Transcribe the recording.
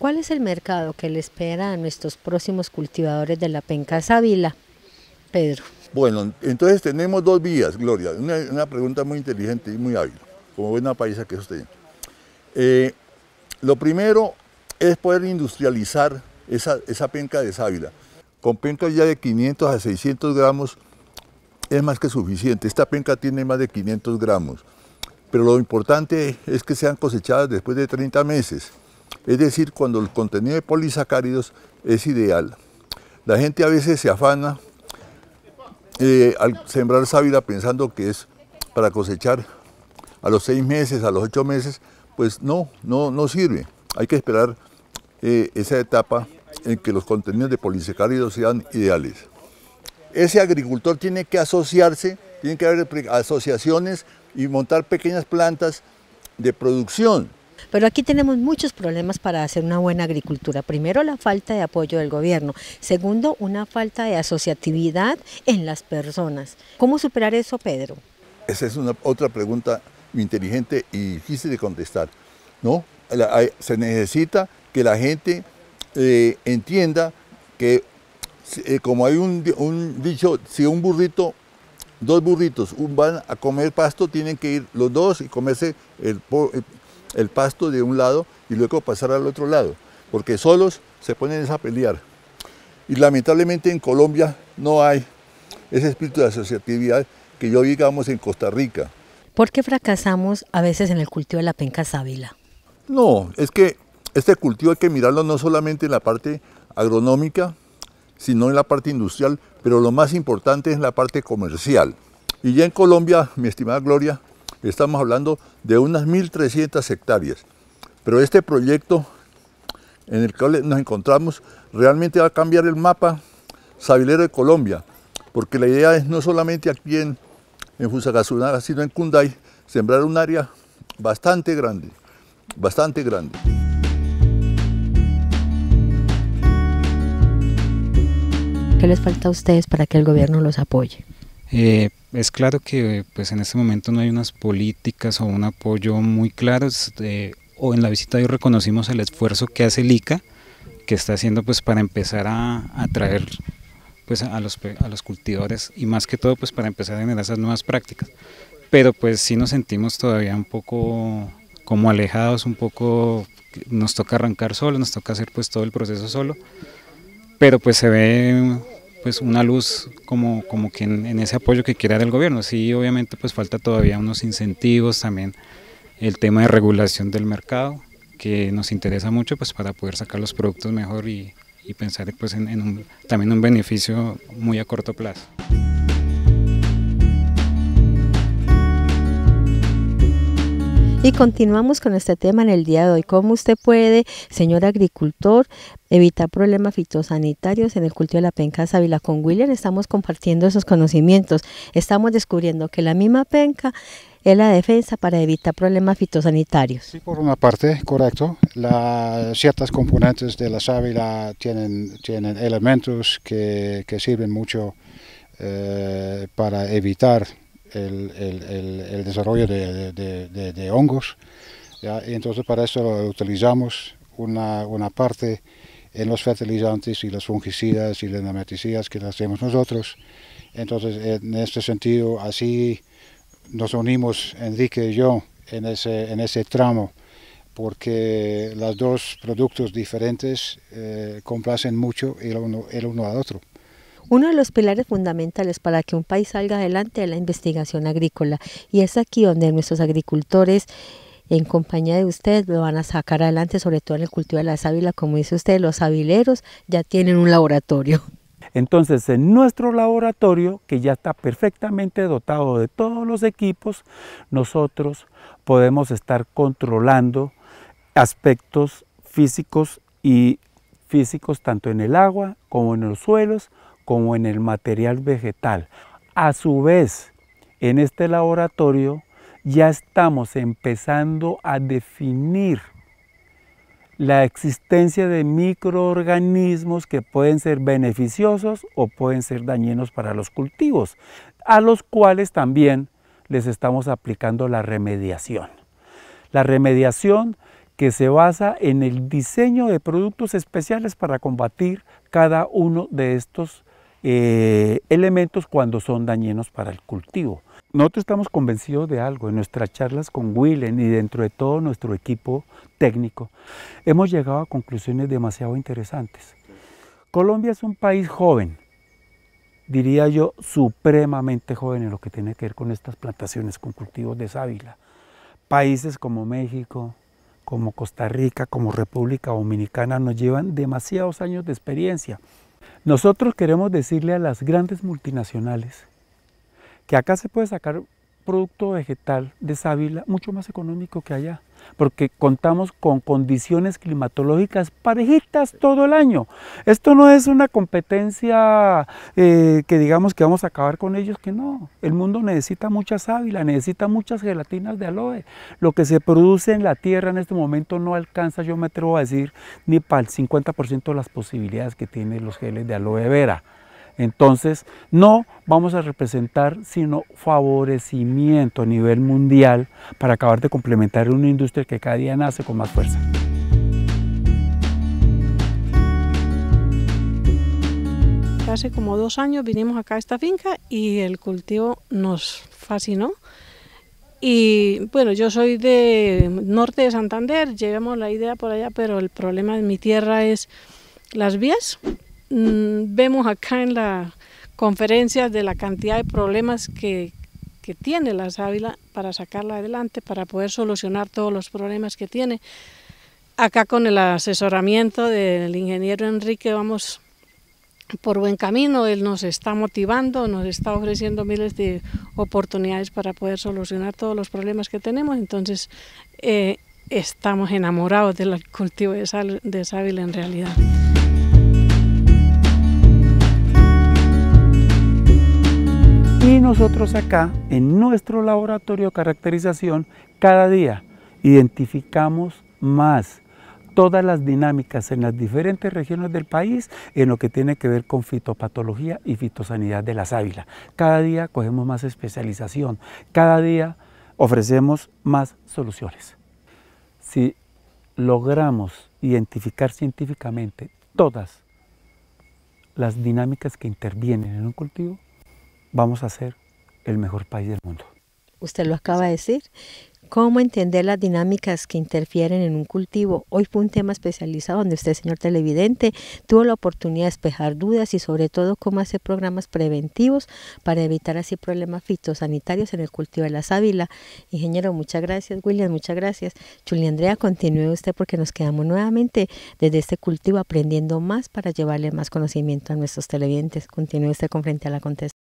¿Cuál es el mercado que le espera a nuestros próximos cultivadores de la penca sábila, Pedro. Bueno, entonces tenemos dos vías, Gloria. Una, pregunta muy inteligente y muy hábil, como buena paisa que es usted. Eh, lo primero es poder industrializar esa, esa penca de sábila. Con pencas ya de 500 a 600 gramos es más que suficiente. Esta penca tiene más de 500 gramos. Pero lo importante es que sean cosechadas después de 30 meses. Es decir, cuando el contenido de polisacáridos es ideal. La gente a veces se afana eh, al sembrar sábila pensando que es para cosechar a los seis meses, a los ocho meses, pues no, no, no sirve. Hay que esperar eh, esa etapa en que los contenidos de polisacáridos sean ideales. Ese agricultor tiene que asociarse, tiene que haber asociaciones y montar pequeñas plantas de producción pero aquí tenemos muchos problemas para hacer una buena agricultura. Primero, la falta de apoyo del gobierno. Segundo, una falta de asociatividad en las personas. ¿Cómo superar eso, Pedro? Esa es una, otra pregunta inteligente y difícil de contestar. No, se necesita que la gente eh, entienda que eh, como hay un, dicho, si un burrito, dos burritos van a comer pasto, tienen que ir los dos y comerse el, el el pasto de un lado y luego pasar al otro lado, porque solos se ponen a pelear. Y lamentablemente en Colombia no hay ese espíritu de asociatividad que yo digamos en Costa Rica. ¿Por qué fracasamos a veces en el cultivo de la penca sábila? No, es que este cultivo hay que mirarlo no solamente en la parte agronómica, sino en la parte industrial, pero lo más importante es en la parte comercial. Y ya en Colombia, mi estimada Gloria, estamos hablando de unas 1.300 hectáreas. Pero este proyecto en el cual nos encontramos realmente va a cambiar el mapa sabilero de Colombia, porque la idea es no solamente aquí en, en sino en Kunday, sembrar un área bastante grande, bastante grande. ¿Qué les falta a ustedes para que el gobierno los apoye? Eh, es claro que pues en este momento no hay unas políticas o un apoyo muy claro eh, o en la visita hoy reconocimos el esfuerzo que hace el ICA, que está haciendo pues para empezar a atraer pues a los, a los cultivadores y más que todo pues para empezar a generar esas nuevas prácticas. Pero pues sí nos sentimos todavía un poco como alejados, un poco nos toca arrancar solo, nos toca hacer pues todo el proceso solo, pero pues se ve pues una luz como, como que en, ese apoyo que quiere del gobierno. Sí, obviamente pues falta todavía unos incentivos, también el tema de regulación del mercado, que nos interesa mucho pues para poder sacar los productos mejor y, pensar pues en, también un beneficio muy a corto plazo. Y continuamos con este tema en el día de hoy. ¿Cómo usted puede, señor agricultor, evitar problemas fitosanitarios en el cultivo de la penca sábila? Con William estamos compartiendo esos conocimientos. Estamos descubriendo que la misma penca es la defensa para evitar problemas fitosanitarios. Sí, por una parte, correcto. La, ciertas componentes de la sábila tienen, tienen elementos que, que sirven mucho eh, para evitar el, desarrollo de, hongos. ¿ya? entonces para eso utilizamos una, parte en los fertilizantes y los fungicidas y las nematicidas que hacemos nosotros. Entonces en este sentido así nos unimos Enrique y yo en ese, en ese tramo porque los dos productos diferentes eh, complacen mucho el uno, el uno al otro. Uno de los pilares fundamentales para que un país salga adelante es la investigación agrícola y es aquí donde nuestros agricultores en compañía de ustedes lo van a sacar adelante, sobre todo en el cultivo de la sábila, como dice usted, los sabileros ya tienen un laboratorio. Entonces, en nuestro laboratorio, que ya está perfectamente dotado de todos los equipos, nosotros podemos estar controlando aspectos físicos y físicos tanto en el agua como en los suelos, como en el material vegetal. A su vez, en este laboratorio ya estamos empezando a definir la existencia de microorganismos que pueden ser beneficiosos o pueden ser dañinos para los cultivos, a los cuales también les estamos aplicando la remediación. La remediación que se basa en el diseño de productos especiales para combatir cada uno de estos eh, elementos cuando son dañinos para el cultivo. Nosotros estamos convencidos de algo, en nuestras charlas con Willen y dentro de todo nuestro equipo técnico, hemos llegado a conclusiones demasiado interesantes. Colombia es un país joven, diría yo, supremamente joven en lo que tiene que ver con estas plantaciones, con cultivos de sábila. Países como México, como Costa Rica, como República Dominicana nos llevan demasiados años de experiencia. Nosotros queremos decirle a las grandes multinacionales que acá se puede sacar producto vegetal de sábila mucho más económico que allá, porque contamos con condiciones climatológicas parejitas todo el año. Esto no es una competencia eh, que digamos que vamos a acabar con ellos, que no. El mundo necesita mucha sábila, necesita muchas gelatinas de aloe. Lo que se produce en la tierra en este momento no alcanza, yo me atrevo a decir, ni para el 50% de las posibilidades que tienen los geles de aloe vera. Entonces, no vamos a representar sino favorecimiento a nivel mundial para acabar de complementar una industria que cada día nace con más fuerza. Hace como dos años vinimos acá a esta finca y el cultivo nos fascinó. Y bueno, yo soy de norte de Santander, llevamos la idea por allá, pero el problema de mi tierra es las vías. Mm, vemos acá en la conferencia de la cantidad de problemas que, tiene la sábila para sacarla adelante, para poder solucionar todos los problemas que tiene. Acá con el asesoramiento del ingeniero Enrique vamos por buen camino, él nos está motivando, nos está ofreciendo miles de oportunidades para poder solucionar todos los problemas que tenemos, entonces eh, estamos enamorados del cultivo de, de sábila en realidad. Y nosotros acá, en nuestro laboratorio de caracterización, cada día identificamos más todas las dinámicas en las diferentes regiones del país en lo que tiene que ver con fitopatología y fitosanidad de las sábila. Cada día cogemos más especialización, cada día ofrecemos más soluciones. Si logramos identificar científicamente todas las dinámicas que intervienen en un cultivo, vamos a ser el mejor país del mundo. Usted lo acaba de decir. ¿Cómo entender las dinámicas que interfieren en un cultivo? Hoy fue un tema especializado donde usted, señor televidente, tuvo la oportunidad de despejar dudas y sobre todo cómo hacer programas preventivos para evitar así problemas fitosanitarios en el cultivo de la sábila. Ingeniero, muchas gracias. William, muchas gracias. Julia Andrea, continúe usted porque nos quedamos nuevamente desde este cultivo aprendiendo más para llevarle más conocimiento a nuestros televidentes. Continúe usted con frente a la contestación.